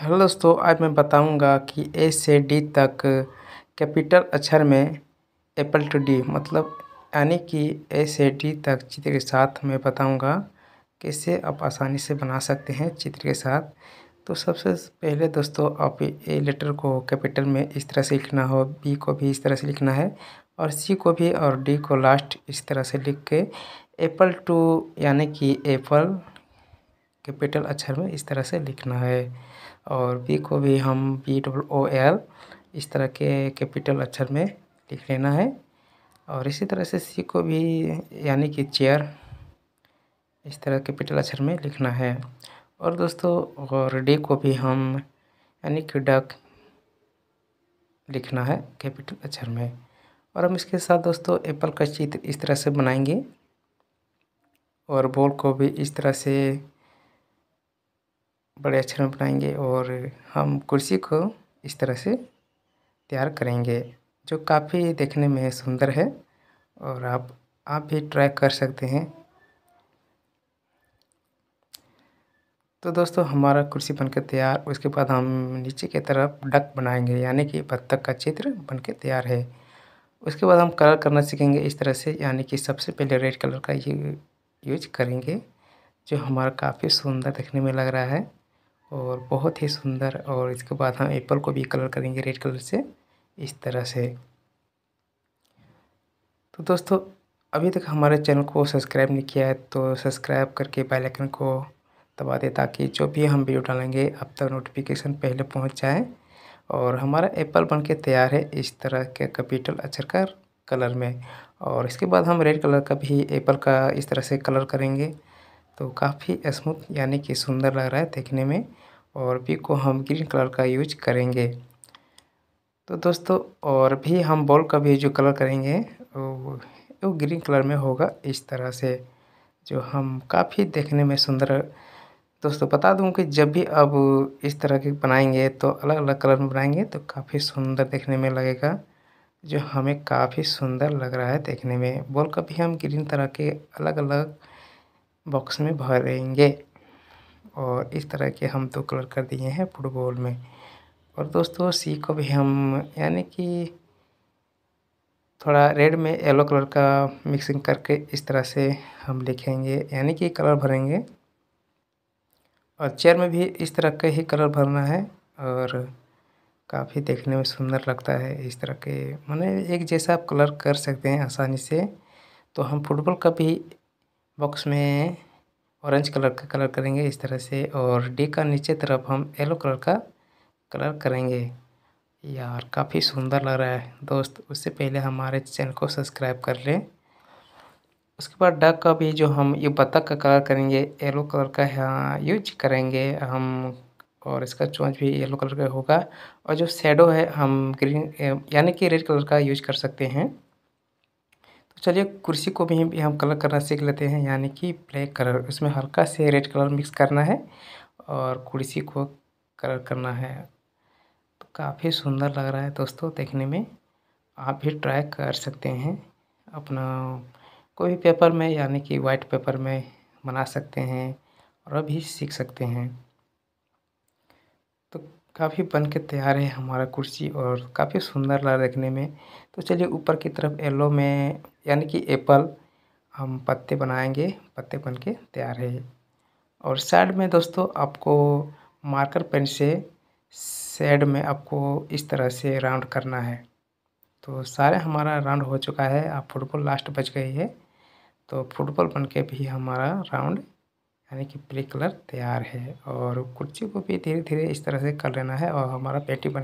hello दोस्तों आज मैं बताऊंगा कि ए से डी तक कैपिटल अक्षर में एप्पल टू डी मतलब यानी कि ए से डी तक चित्र के साथ मैं बताऊंगा कैसे आप आसानी से बना सकते हैं चित्र के साथ तो सबसे पहले दोस्तों आप ए लेटर को कैपिटल में इस तरह से लिखना हो बी को भी इस तरह से लिखना है और सी को भी और डी को लास्ट इस तरह से लिख के एप्पल टू यानी कि एप्पल कैपिटल अक्षर में इस तरह से लिखना है और पी को भी हम पी डब्ल ओ एल इस तरह के कैपिटल अक्षर में लिख लेना है और इसी तरह से सी को भी यानी कि चेयर इस तरह कैपिटल अक्षर में लिखना है और दोस्तों और डी को भी हम यानी कि डक लिखना है कैपिटल अक्षर में और हम इसके साथ दोस्तों एप्पल का चित्र इस तरह से बनाएंगे और बॉल को भी इस तरह से बड़े अक्षर में बनाएंगे और हम कुर्सी को इस तरह से तैयार करेंगे जो काफ़ी देखने में सुंदर है और आप आप भी ट्राई कर सकते हैं तो दोस्तों हमारा कुर्सी बनकर तैयार उसके बाद हम नीचे की तरफ डक बनाएंगे यानी कि बत्तख का चित्र बनकर तैयार है उसके बाद हम कलर करना सीखेंगे इस तरह से यानी कि सबसे पहले रेड कलर का ये यूज करेंगे जो हमारा काफ़ी सुंदर देखने में लग रहा है और बहुत ही सुंदर और इसके बाद हम एप्पल को भी कलर करेंगे रेड कलर से इस तरह से तो दोस्तों अभी तक हमारे चैनल को सब्सक्राइब नहीं किया है तो सब्सक्राइब करके बेल आइकन को दबा दें ताकि जो भी हम वीडियो डालेंगे अब तक नोटिफिकेशन पहले पहुंच जाए और हमारा एप्पल बन के तैयार है इस तरह के कैपिटल अक्षर का कलर में और इसके बाद हम रेड कलर का भी एप्पल का इस तरह से कलर करेंगे तो काफ़ी स्मूथ यानी कि सुंदर लग रहा है देखने में और भी को हम ग्रीन कलर का यूज करेंगे तो दोस्तों और भी हम बॉल का भी जो कलर करेंगे वो, वो ग्रीन कलर में होगा इस तरह से जो हम काफ़ी देखने में सुंदर दोस्तों बता दूं कि जब भी अब इस तरह के बनाएंगे तो अलग अलग कलर में बनाएंगे तो काफ़ी सुंदर देखने में लगेगा जो हमें काफ़ी सुंदर लग रहा है देखने में बॉल का भी हम ग्रीन तरह के अलग अलग बॉक्स में भरेंगे और इस तरह के हम तो कलर कर दिए हैं फुटबॉल में और दोस्तों सी को भी हम यानी कि थोड़ा रेड में येलो कलर का मिक्सिंग करके इस तरह से हम लिखेंगे यानी कि कलर भरेंगे और चेयर में भी इस तरह का ही कलर भरना है और काफ़ी देखने में सुंदर लगता है इस तरह के मैंने एक जैसा आप कलर कर सकते हैं आसानी से तो हम फुटबॉल का भी बॉक्स में ऑरेंज कलर का कलर करेंगे इस तरह से और डी का नीचे तरफ हम येलो कलर का कलर करेंगे यार काफ़ी सुंदर लग रहा है दोस्त उससे पहले हमारे चैनल को सब्सक्राइब कर लें उसके बाद डक का भी जो हम ये बतख का कलर करेंगे येलो कलर का यहाँ यूज करेंगे हम और इसका चोंच भी येलो कलर का होगा और जो शेडो है हम ग्रीन यानी कि रेड कलर का यूज कर सकते हैं तो चलिए कुर्सी को भी हम कलर करना सीख लेते हैं यानी कि ब्लैक कलर उसमें हल्का से रेड कलर मिक्स करना है और कुर्सी को कलर करना है तो काफ़ी सुंदर लग रहा है दोस्तों देखने में आप भी ट्राई कर सकते हैं अपना कोई भी पेपर में यानी कि वाइट पेपर में बना सकते हैं और भी सीख सकते हैं तो काफ़ी बन के तैयार है हमारा कुर्सी और काफ़ी सुंदर लगा देखने में तो चलिए ऊपर की तरफ येलो में यानी कि एप्पल हम पत्ते बनाएंगे पत्ते बन के तैयार है और साइड में दोस्तों आपको मार्कर पेन से साइड में आपको इस तरह से राउंड करना है तो सारे हमारा राउंड हो चुका है आप फुटबॉल लास्ट बच गई है तो फुटबॉल बन के भी हमारा राउंड यानी कि प्ले कलर तैयार है और कुर्सी को भी धीरे धीरे इस तरह से कर लेना है और हमारा पेटी बन